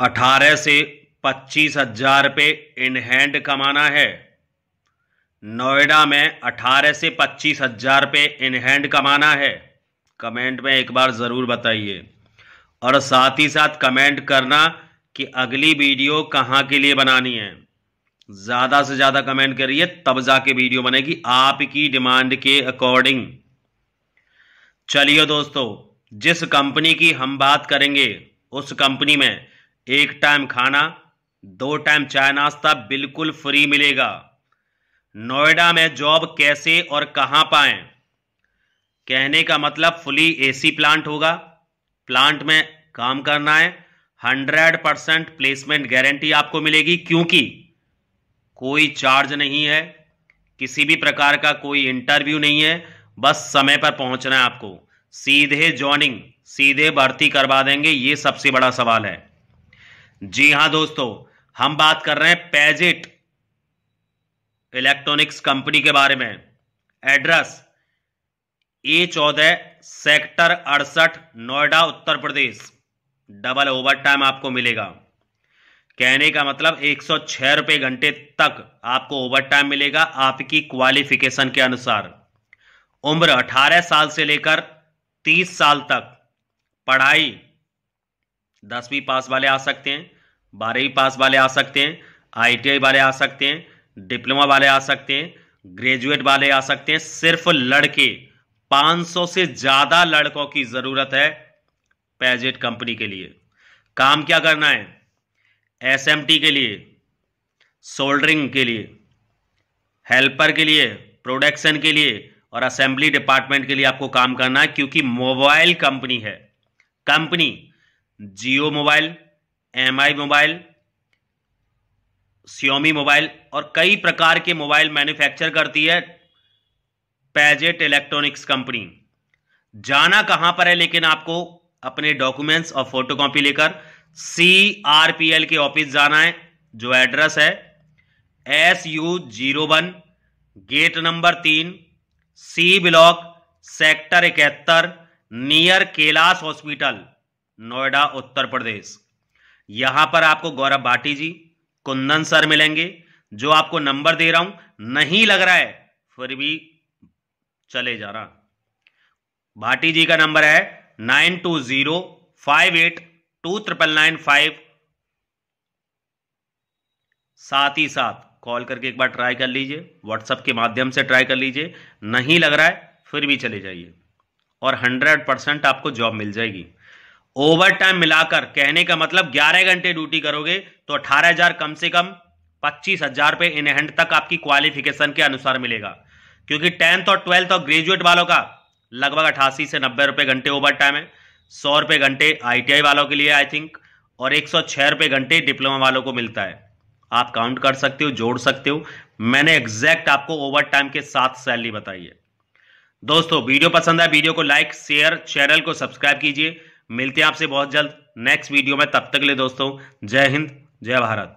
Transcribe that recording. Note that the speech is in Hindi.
अठारह से पच्चीस हजार रुपये इन हैंड कमाना है नोएडा में अठारह से पच्चीस हजार रुपये इन हैंड कमाना है कमेंट में एक बार ज़रूर बताइए और साथ ही साथ कमेंट करना कि अगली वीडियो कहाँ के लिए बनानी है ज़्यादा से ज़्यादा कमेंट करिए तब जाके वीडियो बनेगी आपकी डिमांड के अकॉर्डिंग चलिए दोस्तों जिस कंपनी की हम बात करेंगे उस कंपनी में एक टाइम खाना दो टाइम चाय नाश्ता बिल्कुल फ्री मिलेगा नोएडा में जॉब कैसे और कहां पाएं कहने का मतलब फुली एसी प्लांट होगा प्लांट में काम करना है हंड्रेड परसेंट प्लेसमेंट गारंटी आपको मिलेगी क्योंकि कोई चार्ज नहीं है किसी भी प्रकार का कोई इंटरव्यू नहीं है बस समय पर पहुंचना है आपको सीधे जॉइनिंग सीधे भर्ती करवा देंगे ये सबसे बड़ा सवाल है जी हां दोस्तों हम बात कर रहे हैं पेजिट इलेक्ट्रॉनिक्स कंपनी के बारे में एड्रेस ए चौदह सेक्टर अड़सठ Noida Uttar Pradesh double overtime आपको मिलेगा कहने का मतलब एक सौ छह रुपए घंटे तक आपको ओवर टाइम मिलेगा आपकी क्वालिफिकेशन के अनुसार उम्र अठारह साल से लेकर तीस साल तक पढ़ाई दसवीं पास वाले आ सकते हैं बारहवीं पास वाले आ सकते हैं आईटीआई वाले आ सकते हैं डिप्लोमा वाले आ सकते हैं ग्रेजुएट वाले आ सकते हैं सिर्फ लड़के 500 से ज़्यादा लड़कों की ज़रूरत है पैजेट कंपनी के लिए काम क्या करना है एसएमटी के लिए सोल्डरिंग के लिए हेल्पर के लिए प्रोडक्शन के लिए और असेंबली डिपार्टमेंट के लिए आपको काम करना है क्योंकि मोबाइल कंपनी है company Jio mobile M mobile Xiaomi mobile और कई प्रकार के मोबाइल मैन्युफैक्चर करती है पैजेट इलेक्ट्रॉनिक्स कंपनी जाना कहां पर है लेकिन आपको अपने डॉक्यूमेंट्स और फोटोकॉपी लेकर सी आर पी एल के ऑफिस जाना है जो एड्रेस है S U zero one gate number तीन सी ब्लॉक सेक्टर इकहत्तर नियर कैलाश हॉस्पिटल नोएडा उत्तर प्रदेश यहां पर आपको गौरव भाटी जी कुंदन सर मिलेंगे जो आपको नंबर दे रहा हूं नहीं लग रहा है फिर भी चले जा रहा भाटी जी का नंबर है nine two zero five eight two triple nine five साथ ही साथ कॉल करके एक बार ट्राई कर लीजिए व्हाट्सएप के माध्यम से ट्राई कर लीजिए नहीं लग रहा है फिर भी चले जाइए और हंड्रेड परसेंट आपको जॉब मिल जाएगी ओवर टाइम मिलाकर कहने का मतलब 11 घंटे ड्यूटी करोगे तो 18000 कम से कम पच्चीस हजार रुपए इन हैंड तक आपकी क्वालिफिकेशन के अनुसार मिलेगा क्योंकि टेंथ और ट्वेल्थ और ग्रेजुएट वालों का लगभग अठासी से नब्बे रुपये घंटे ओवर टाइम है सौ रुपये घंटे आई वालों के लिए आई थिंक और एक सौ रुपये घंटे डिप्लोमा वालों को मिलता है आप काउंट कर सकते हो जोड़ सकते हो मैंने एग्जैक्ट आपको ओवर टाइम के साथ सैलरी बताई है दोस्तों वीडियो पसंद आए वीडियो को लाइक शेयर चैनल को सब्सक्राइब कीजिए मिलते हैं आपसे बहुत जल्द नेक्स्ट वीडियो में तब तक ले लिए दोस्तों जय हिंद जय भारत